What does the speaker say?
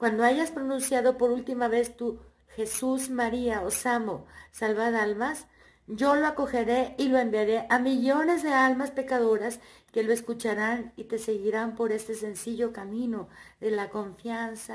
Cuando hayas pronunciado por última vez tu Jesús, María o Samo, salvad almas, yo lo acogeré y lo enviaré a millones de almas pecadoras que lo escucharán y te seguirán por este sencillo camino de la confianza